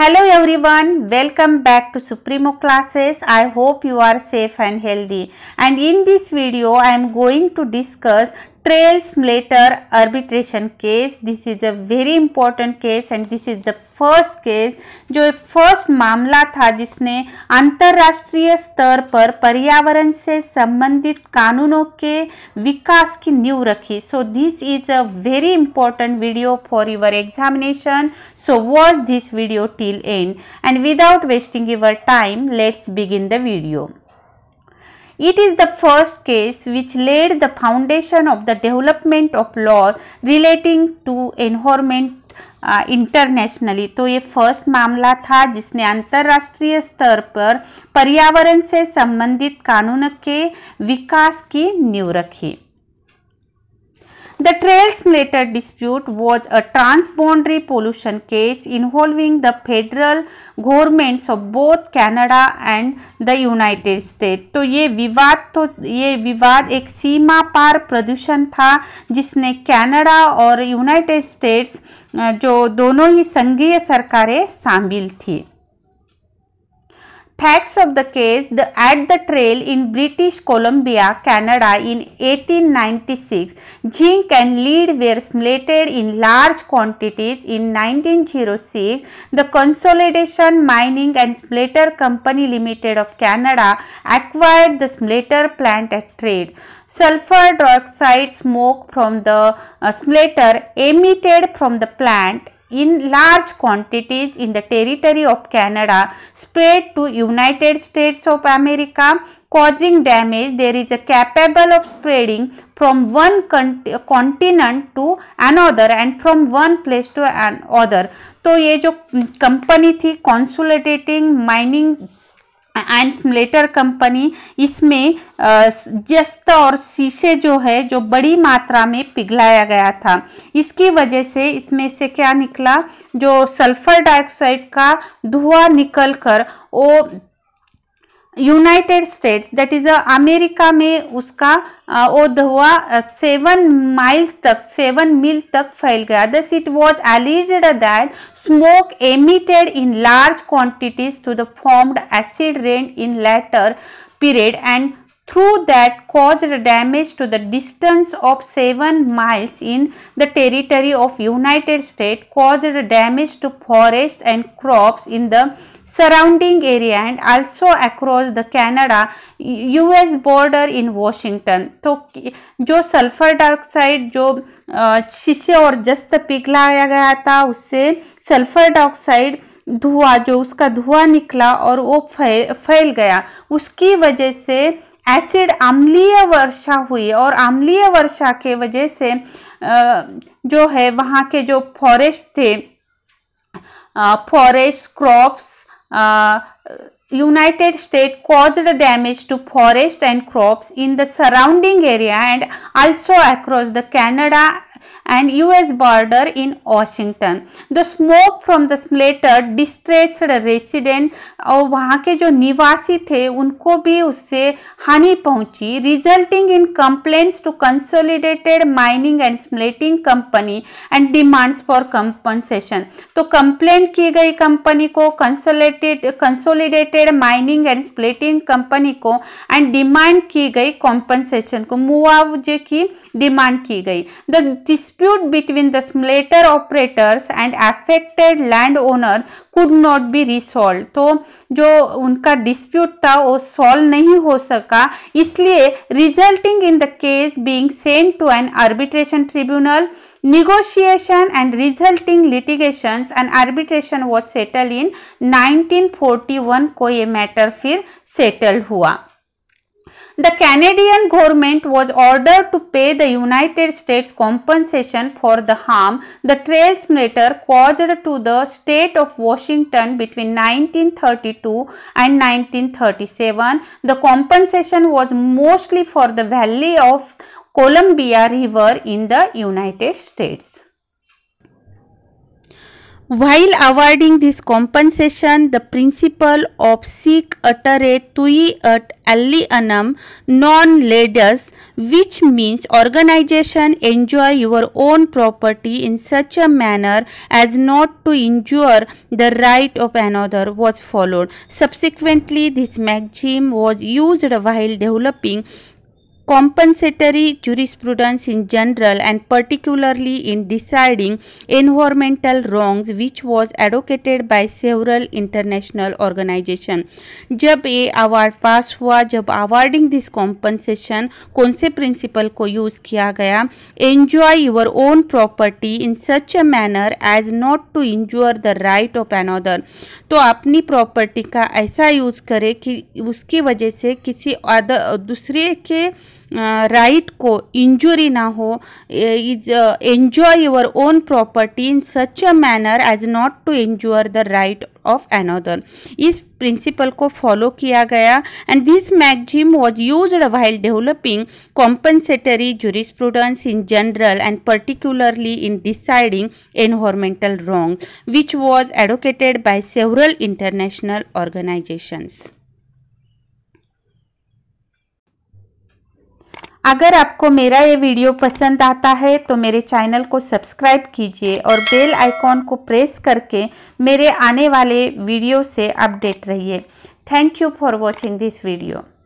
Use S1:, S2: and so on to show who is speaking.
S1: Hello everyone, welcome back to Supremo classes. I hope you are safe and healthy. And in this video, I am going to discuss trails later arbitration case this is a very important case and this is the first case जो एक first मामला था जिसने अंतर्राष्ट्रीय स्तर पर पर्यावरण से संबंधित कानूनों के विकास की नींव रखी so this is a very important video for your examination so watch this video till end end without wasting your time let's begin the video It is the first case which laid the foundation of the development of laws relating to environment internationally uh, तो ये first मामला था जिसने अंतर्राष्ट्रीय स्तर पर पर्यावरण से संबंधित कानून के विकास की नींव रखी The Trailsmlater dispute was a transboundary pollution case involving the federal governments of both Canada and the United States. तो ये विवाद तो ये विवाद एक सीमा पार प्रदूषण था जिसने कनाडा और यूनाइटेड स्टेट्स जो दोनों ही संघीय सरकारें शामिल थी Facts of the case the, at the trail in British Columbia, Canada in 1896, zinc and lead were smelted in large quantities. In 1906, the Consolidation Mining and Smelter Company Limited of Canada acquired the smelter plant at trade. Sulfur dioxide smoke from the uh, smelter emitted from the plant in large quantities in the territory of Canada spread to United States of America causing damage there is a capable of spreading from one continent to another and from one place to another तो ये जो company थी consolidated mining and smelter company इसमें जस्त और शीशे जो है जो बड़ी मात्रा में पिघलाया गया था इसकी वजह से इसमें से क्या निकला जो सल्फर डाइऑक्साइड का धुआं निकल कर वो United States that is America में उसका वो धुआं सेवन माइल्स तक सेवन मील तक फैल गया thus it was alleged that smoke emitted in large quantities to the formed acid rain in later period and through that caused damage to the distance of 7 miles in the territory of United States caused damage to forest and crops in the surrounding area and also across the Canada US border in Washington. तो जो sulphur dioxide जो शीशे और जस्त पिघलाया गया था उससे sulphur dioxide धुआं जो उसका धुआं निकला और वो फैल गया उसकी वजह से एसिड अम्लीय वर्षा हुई और अम्लीय वर्षा के वजह से जो है वहाँ के जो फॉरेस्ट थे forest crops United State caused damage to forest and crops in the surrounding area and also across the Canada and US border in Washington. The smoke from the later distressed resident और uh, वहाँ के जो निवासी थे उनको भी उससे हानि पहुंची resulting in complaints to consolidated mining and smelting company and demands for compensation तो कंप्लेंट की गई कंपनी को consolidate consolidated mining and smelting company को एंड डिमांड की गई कॉम्पनसेशन को मुआवजे की डिमांड की गई the dispute between the smelter operators and affected landowner could not be resolved तो जो उनका dispute था वो solve नहीं हो सका इसलिए resulting in the case being sent to an arbitration tribunal negotiation and resulting litigations and arbitration was settled in 1941 को ये matter फिर settled हुआ The Canadian government was ordered to pay the United States compensation for the harm the transmitter caused to the state of Washington between 1932 and 1937. The compensation was mostly for the valley of Columbia River in the United States. While awarding this compensation, the principle of sic utere tui et anam non ledus, which means organization enjoy your own property in such a manner as not to injure the right of another, was followed. Subsequently, this maxim was used while developing compensatory jurisprudence in general and particularly in deciding environmental wrongs which was advocated by several international organization jab ye award pass hua jab awarding this compensation kaun se principle ko use kiya gaya enjoy your own property in such a manner as not to injure the right of another to apni property ka aisa use kare ki uski wajah se kisi other dusre ke right को injury ना हो is enjoy your own property in such a manner as not to injure the right of another इस principle को follow किया गया and this maxim was use while developing compensatory jurisprudence in general and particularly in deciding environmental wrong which was advocated by several international organizations अगर आपको मेरा ये video पसंद आता है तो मेरे चैनल को सब्सक्राइब कीजिए और बेल आइकॉन को प्रेस करके मेरे आने वाले वीडियो से अपडेट रहिए thank you for watching this video